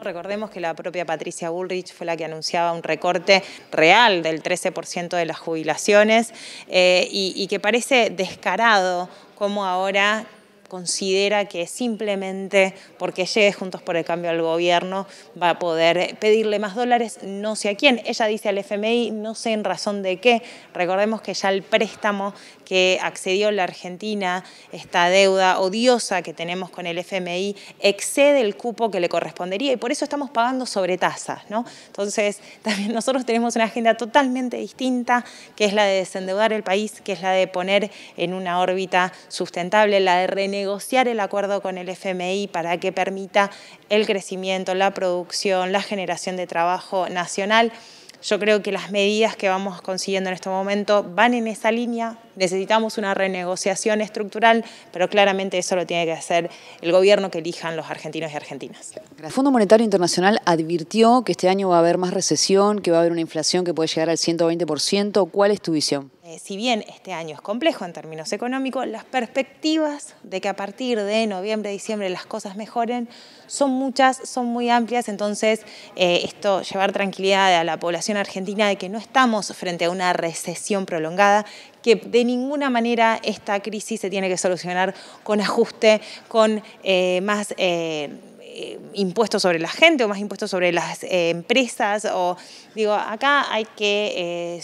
Recordemos que la propia Patricia Bullrich fue la que anunciaba un recorte real del 13% de las jubilaciones eh, y, y que parece descarado como ahora considera que simplemente porque llegue Juntos por el Cambio al gobierno va a poder pedirle más dólares, no sé a quién. Ella dice al FMI, no sé en razón de qué. Recordemos que ya el préstamo que accedió la Argentina, esta deuda odiosa que tenemos con el FMI, excede el cupo que le correspondería y por eso estamos pagando sobre tasas. ¿no? Entonces, también nosotros tenemos una agenda totalmente distinta, que es la de desendeudar el país, que es la de poner en una órbita sustentable, la de negociar el acuerdo con el FMI para que permita el crecimiento, la producción, la generación de trabajo nacional. Yo creo que las medidas que vamos consiguiendo en este momento van en esa línea. Necesitamos una renegociación estructural, pero claramente eso lo tiene que hacer el gobierno que elijan los argentinos y argentinas. El Fondo Monetario Internacional advirtió que este año va a haber más recesión, que va a haber una inflación que puede llegar al 120%. ¿Cuál es tu visión? Eh, si bien este año es complejo en términos económicos, las perspectivas de que a partir de noviembre, diciembre las cosas mejoren son muchas, son muy amplias, entonces eh, esto llevar tranquilidad a la población argentina de que no estamos frente a una recesión prolongada, que de ninguna manera esta crisis se tiene que solucionar con ajuste, con eh, más impuestos sobre la gente o más impuestos sobre las empresas o digo acá hay que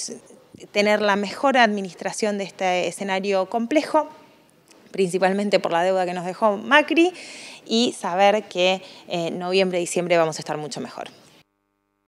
tener la mejor administración de este escenario complejo principalmente por la deuda que nos dejó Macri, y saber que en eh, noviembre, y diciembre vamos a estar mucho mejor.